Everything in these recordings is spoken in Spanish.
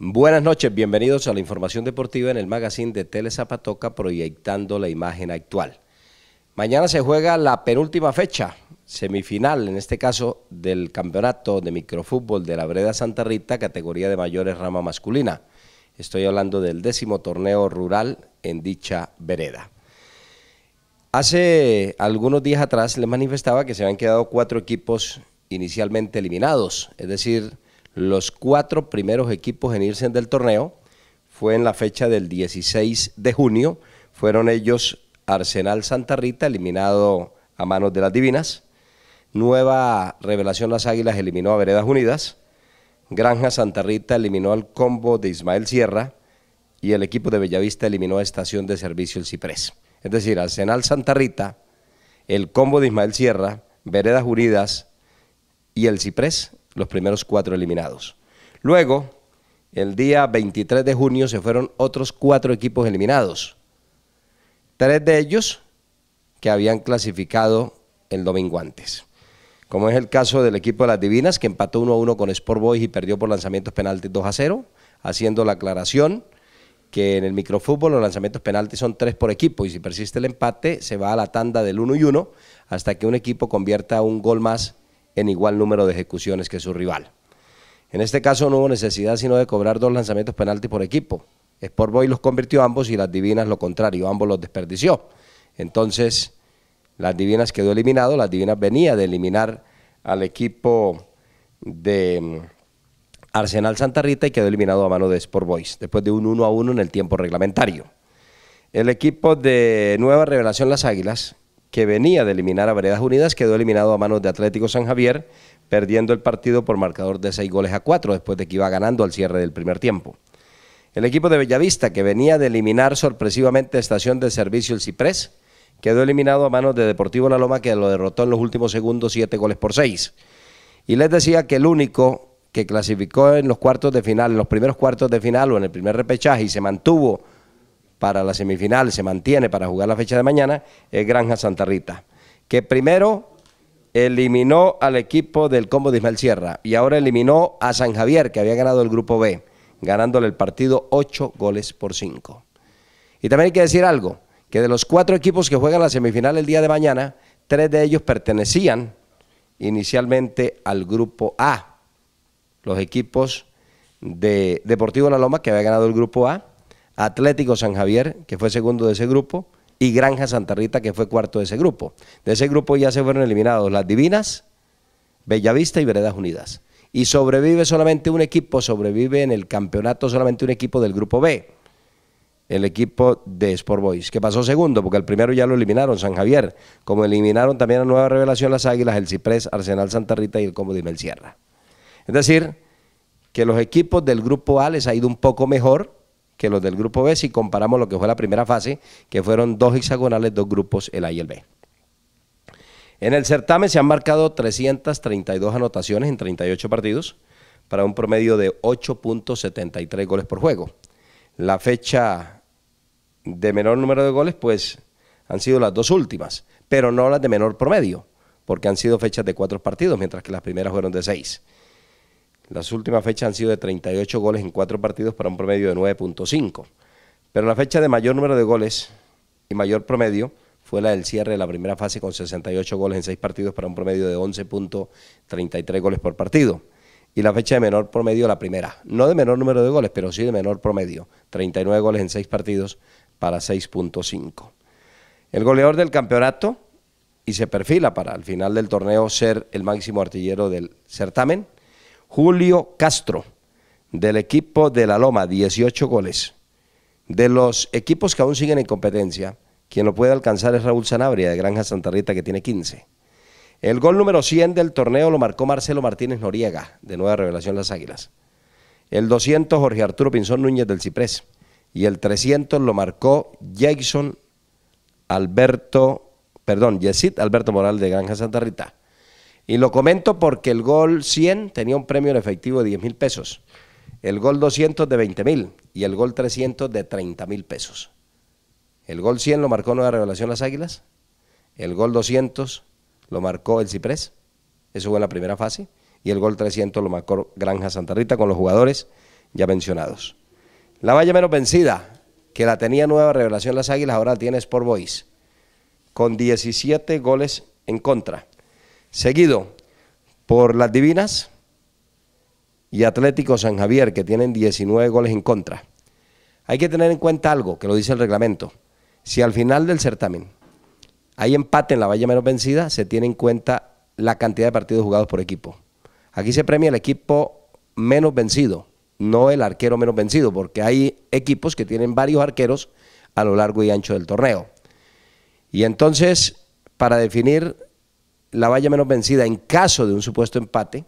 Buenas noches, bienvenidos a la información deportiva en el magazine de Tele Zapatoca proyectando la imagen actual. Mañana se juega la penúltima fecha, semifinal en este caso del campeonato de microfútbol de la vereda Santa Rita, categoría de mayores rama masculina. Estoy hablando del décimo torneo rural en dicha vereda. Hace algunos días atrás les manifestaba que se habían quedado cuatro equipos inicialmente eliminados, es decir, los cuatro primeros equipos en irse del torneo fue en la fecha del 16 de junio. Fueron ellos Arsenal Santa Rita, eliminado a manos de las Divinas. Nueva Revelación Las Águilas eliminó a Veredas Unidas. Granja Santa Rita eliminó al combo de Ismael Sierra. Y el equipo de Bellavista eliminó a Estación de Servicio El Ciprés. Es decir, Arsenal Santa Rita, el combo de Ismael Sierra, Veredas Unidas y el Ciprés los primeros cuatro eliminados. Luego, el día 23 de junio se fueron otros cuatro equipos eliminados. Tres de ellos que habían clasificado el domingo antes. Como es el caso del equipo de las Divinas, que empató 1 a 1 con Sport Boys y perdió por lanzamientos penaltis 2 a 0, haciendo la aclaración que en el microfútbol los lanzamientos penaltis son tres por equipo y si persiste el empate se va a la tanda del 1 y 1 hasta que un equipo convierta un gol más en igual número de ejecuciones que su rival. En este caso no hubo necesidad sino de cobrar dos lanzamientos penaltis por equipo. Sport Boy los convirtió ambos y las Divinas lo contrario, ambos los desperdició. Entonces, las Divinas quedó eliminado, las Divinas venía de eliminar al equipo de mm, Arsenal Santa Rita y quedó eliminado a mano de Sport Boys, después de un 1 a 1 en el tiempo reglamentario. El equipo de Nueva Revelación Las Águilas que venía de eliminar a Veredas Unidas, quedó eliminado a manos de Atlético San Javier, perdiendo el partido por marcador de seis goles a cuatro después de que iba ganando al cierre del primer tiempo. El equipo de Bellavista, que venía de eliminar sorpresivamente Estación de Servicio El Ciprés, quedó eliminado a manos de Deportivo La Loma, que lo derrotó en los últimos segundos siete goles por seis. Y les decía que el único que clasificó en los cuartos de final, en los primeros cuartos de final o en el primer repechaje y se mantuvo para la semifinal, se mantiene para jugar la fecha de mañana, es Granja Santa Rita, que primero eliminó al equipo del combo de Ismael Sierra y ahora eliminó a San Javier, que había ganado el grupo B, ganándole el partido 8 goles por 5. Y también hay que decir algo, que de los cuatro equipos que juegan la semifinal el día de mañana, tres de ellos pertenecían inicialmente al grupo A, los equipos de Deportivo La Loma, que había ganado el grupo A, Atlético San Javier, que fue segundo de ese grupo, y Granja Santa Rita, que fue cuarto de ese grupo. De ese grupo ya se fueron eliminados las Divinas, Bellavista y Veredas Unidas. Y sobrevive solamente un equipo, sobrevive en el campeonato solamente un equipo del grupo B, el equipo de Sport Boys, que pasó segundo, porque el primero ya lo eliminaron, San Javier, como eliminaron también a Nueva Revelación las Águilas, el Ciprés, Arsenal Santa Rita y el Combo Mel Sierra. Es decir, que los equipos del grupo A les ha ido un poco mejor que los del grupo B si comparamos lo que fue la primera fase, que fueron dos hexagonales, dos grupos, el A y el B. En el certamen se han marcado 332 anotaciones en 38 partidos para un promedio de 8.73 goles por juego. La fecha de menor número de goles, pues han sido las dos últimas, pero no las de menor promedio, porque han sido fechas de cuatro partidos, mientras que las primeras fueron de seis. Las últimas fechas han sido de 38 goles en 4 partidos para un promedio de 9.5. Pero la fecha de mayor número de goles y mayor promedio fue la del cierre de la primera fase con 68 goles en 6 partidos para un promedio de 11.33 goles por partido. Y la fecha de menor promedio, la primera. No de menor número de goles, pero sí de menor promedio. 39 goles en 6 partidos para 6.5. El goleador del campeonato y se perfila para al final del torneo ser el máximo artillero del certamen Julio Castro, del equipo de La Loma, 18 goles. De los equipos que aún siguen en competencia, quien lo puede alcanzar es Raúl Sanabria, de Granja Santa Rita, que tiene 15. El gol número 100 del torneo lo marcó Marcelo Martínez Noriega, de Nueva Revelación Las Águilas. El 200 Jorge Arturo Pinzón Núñez del Ciprés. Y el 300 lo marcó Jason Alberto, perdón, Yesid Alberto Moral de Granja Santa Rita. Y lo comento porque el gol 100 tenía un premio en efectivo de 10 mil pesos, el gol 200 de 20 mil y el gol 300 de 30 mil pesos. El gol 100 lo marcó Nueva Revelación Las Águilas, el gol 200 lo marcó el Ciprés, eso fue en la primera fase, y el gol 300 lo marcó Granja Santa Rita con los jugadores ya mencionados. La valla menos vencida, que la tenía Nueva Revelación Las Águilas, ahora la tiene Sport Boys, con 17 goles en contra seguido por las Divinas y Atlético San Javier, que tienen 19 goles en contra. Hay que tener en cuenta algo que lo dice el reglamento. Si al final del certamen hay empate en la valla menos vencida, se tiene en cuenta la cantidad de partidos jugados por equipo. Aquí se premia el equipo menos vencido, no el arquero menos vencido, porque hay equipos que tienen varios arqueros a lo largo y ancho del torneo. Y entonces, para definir la valla menos vencida en caso de un supuesto empate,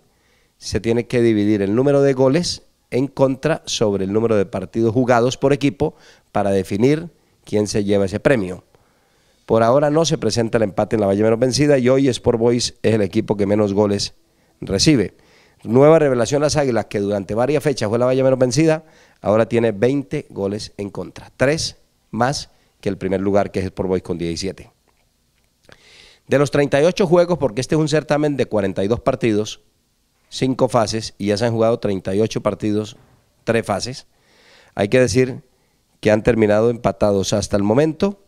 se tiene que dividir el número de goles en contra sobre el número de partidos jugados por equipo para definir quién se lleva ese premio. Por ahora no se presenta el empate en la valla menos vencida y hoy Sport Boys es el equipo que menos goles recibe. Nueva revelación Las Águilas, que durante varias fechas fue la valla menos vencida, ahora tiene 20 goles en contra, Tres más que el primer lugar que es Sport Boys con 17. De los 38 juegos, porque este es un certamen de 42 partidos, 5 fases, y ya se han jugado 38 partidos, 3 fases, hay que decir que han terminado empatados hasta el momento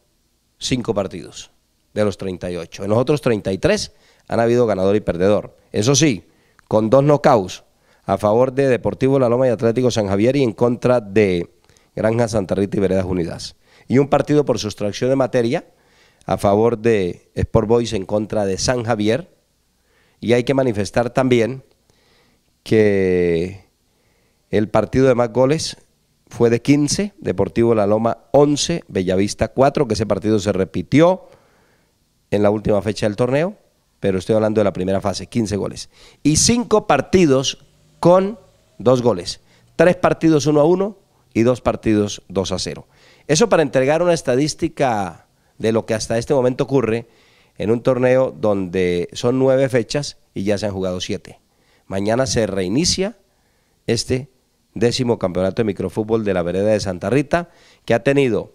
5 partidos de los 38. En los otros 33 han habido ganador y perdedor. Eso sí, con dos nocaus a favor de Deportivo La Loma y Atlético San Javier y en contra de Granja Santa Rita y Veredas Unidas. Y un partido por sustracción de materia a favor de Sport Boys en contra de San Javier. Y hay que manifestar también que el partido de más goles fue de 15, Deportivo La Loma 11, Bellavista 4, que ese partido se repitió en la última fecha del torneo, pero estoy hablando de la primera fase, 15 goles. Y 5 partidos con 2 goles. 3 partidos 1 a 1 y 2 partidos 2 a 0. Eso para entregar una estadística de lo que hasta este momento ocurre en un torneo donde son nueve fechas y ya se han jugado siete. Mañana se reinicia este décimo campeonato de microfútbol de la vereda de Santa Rita, que ha tenido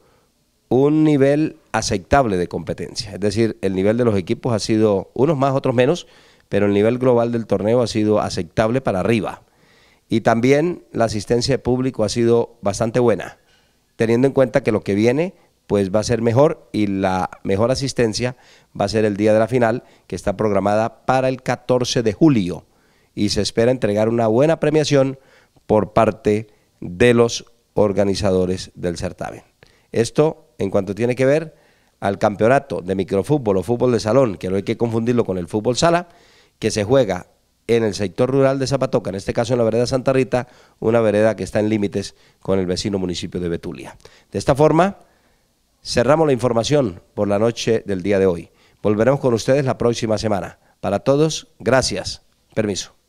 un nivel aceptable de competencia. Es decir, el nivel de los equipos ha sido unos más, otros menos, pero el nivel global del torneo ha sido aceptable para arriba. Y también la asistencia de público ha sido bastante buena, teniendo en cuenta que lo que viene pues va a ser mejor y la mejor asistencia va a ser el día de la final, que está programada para el 14 de julio. Y se espera entregar una buena premiación por parte de los organizadores del certamen. Esto en cuanto tiene que ver al campeonato de microfútbol o fútbol de salón, que no hay que confundirlo con el fútbol sala, que se juega en el sector rural de Zapatoca, en este caso en la vereda Santa Rita, una vereda que está en límites con el vecino municipio de Betulia. De esta forma, Cerramos la información por la noche del día de hoy. Volveremos con ustedes la próxima semana. Para todos, gracias. Permiso.